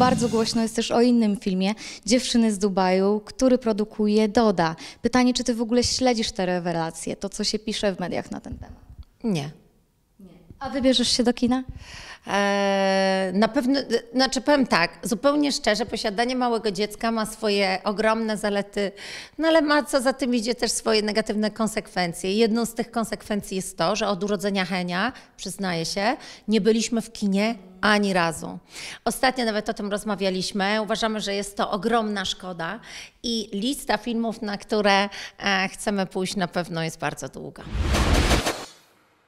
bardzo głośno jest też o innym filmie, Dziewczyny z Dubaju, który produkuje Doda. Pytanie, czy ty w ogóle śledzisz te rewelacje, to co się pisze w mediach na ten temat? Nie. Nie. A wybierzesz się do kina? Eee na pewno, znaczy powiem tak, zupełnie szczerze, posiadanie małego dziecka ma swoje ogromne zalety, no ale ma co za tym idzie też swoje negatywne konsekwencje. Jedną z tych konsekwencji jest to, że od urodzenia Henia, przyznaję się, nie byliśmy w kinie ani razu. Ostatnio nawet o tym rozmawialiśmy. Uważamy, że jest to ogromna szkoda i lista filmów, na które e, chcemy pójść, na pewno jest bardzo długa.